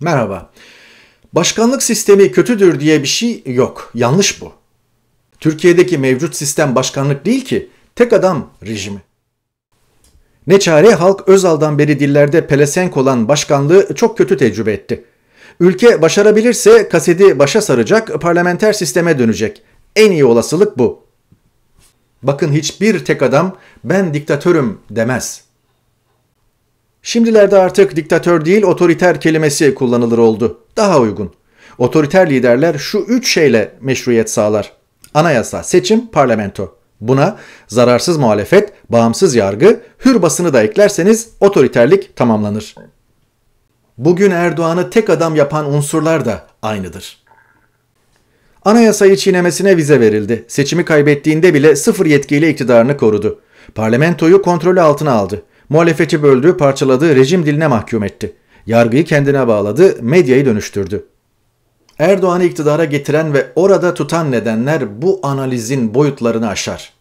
Merhaba. Başkanlık sistemi kötüdür diye bir şey yok. Yanlış bu. Türkiye'deki mevcut sistem başkanlık değil ki, tek adam rejimi. Ne çare halk Özal'dan beri dillerde pelesenk olan başkanlığı çok kötü tecrübe etti. Ülke başarabilirse kasedi başa saracak, parlamenter sisteme dönecek. En iyi olasılık bu. Bakın hiçbir tek adam ben diktatörüm demez.'' Şimdilerde artık diktatör değil otoriter kelimesi kullanılır oldu. Daha uygun. Otoriter liderler şu üç şeyle meşruiyet sağlar. Anayasa, seçim, parlamento. Buna zararsız muhalefet, bağımsız yargı, hür basını da eklerseniz otoriterlik tamamlanır. Bugün Erdoğan'ı tek adam yapan unsurlar da aynıdır. Anayasayı çiğnemesine vize verildi. Seçimi kaybettiğinde bile sıfır yetkiyle iktidarını korudu. Parlamentoyu kontrolü altına aldı. Muhalefeti böldü, parçaladı, rejim diline mahkum etti. Yargıyı kendine bağladı, medyayı dönüştürdü. Erdoğan'ı iktidara getiren ve orada tutan nedenler bu analizin boyutlarını aşar.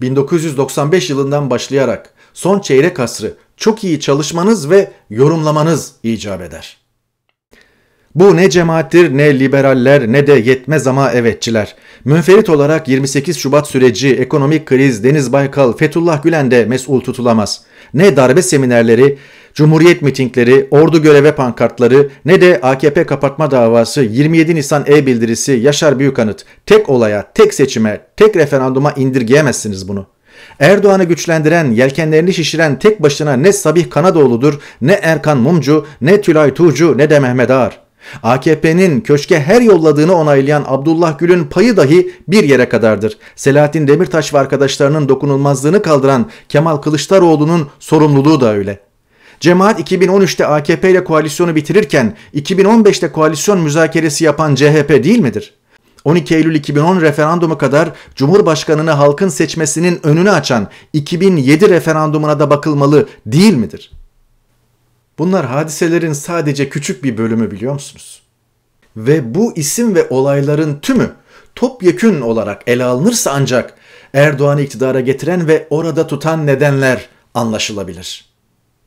1995 yılından başlayarak son çeyrek asrı çok iyi çalışmanız ve yorumlamanız icap eder.'' Bu ne cemaattir ne liberaller ne de yetmez ama evetçiler. Münferit olarak 28 Şubat süreci, ekonomik kriz, Deniz Baykal, Fethullah Gülen de mesul tutulamaz. Ne darbe seminerleri, Cumhuriyet mitingleri, ordu göreve pankartları ne de AKP kapatma davası, 27 Nisan e-bildirisi, Yaşar Büyükanıt. Tek olaya, tek seçime, tek referanduma indirgeyemezsiniz bunu. Erdoğan'ı güçlendiren, yelkenlerini şişiren tek başına ne Sabih Kanadoğlu'dur, ne Erkan Mumcu, ne Tülay Tuğcu, ne de Mehmet Ağar. AKP'nin köşke her yolladığını onaylayan Abdullah Gül'ün payı dahi bir yere kadardır. Selahattin Demirtaş ve arkadaşlarının dokunulmazlığını kaldıran Kemal Kılıçdaroğlu'nun sorumluluğu da öyle. Cemaat 2013'te AKP ile koalisyonu bitirirken 2015'te koalisyon müzakeresi yapan CHP değil midir? 12 Eylül 2010 referandumu kadar Cumhurbaşkanını halkın seçmesinin önünü açan 2007 referandumuna da bakılmalı değil midir?'' Bunlar hadiselerin sadece küçük bir bölümü biliyor musunuz? Ve bu isim ve olayların tümü topyekün olarak ele alınırsa ancak Erdoğan'ı iktidara getiren ve orada tutan nedenler anlaşılabilir.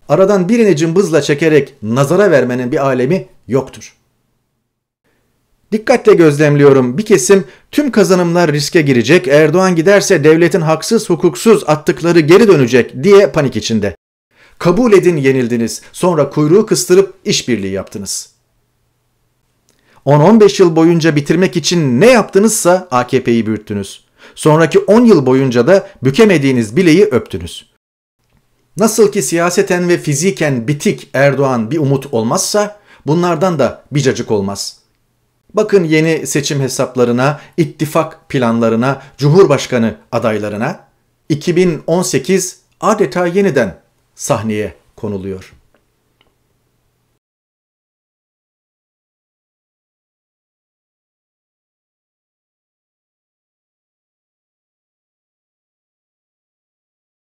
Aradan birini cımbızla çekerek nazara vermenin bir alemi yoktur. Dikkatle gözlemliyorum bir kesim tüm kazanımlar riske girecek, Erdoğan giderse devletin haksız hukuksuz attıkları geri dönecek diye panik içinde. Kabul edin yenildiniz. Sonra kuyruğu kıstırıp işbirliği yaptınız. 10-15 yıl boyunca bitirmek için ne yaptınızsa AKP'yi büyüttünüz. Sonraki 10 yıl boyunca da bükemediğiniz bileği öptünüz. Nasıl ki siyaseten ve fiziken bitik Erdoğan bir umut olmazsa bunlardan da bir cacık olmaz. Bakın yeni seçim hesaplarına, ittifak planlarına, cumhurbaşkanı adaylarına 2018 adeta yeniden sahneye konuluyor.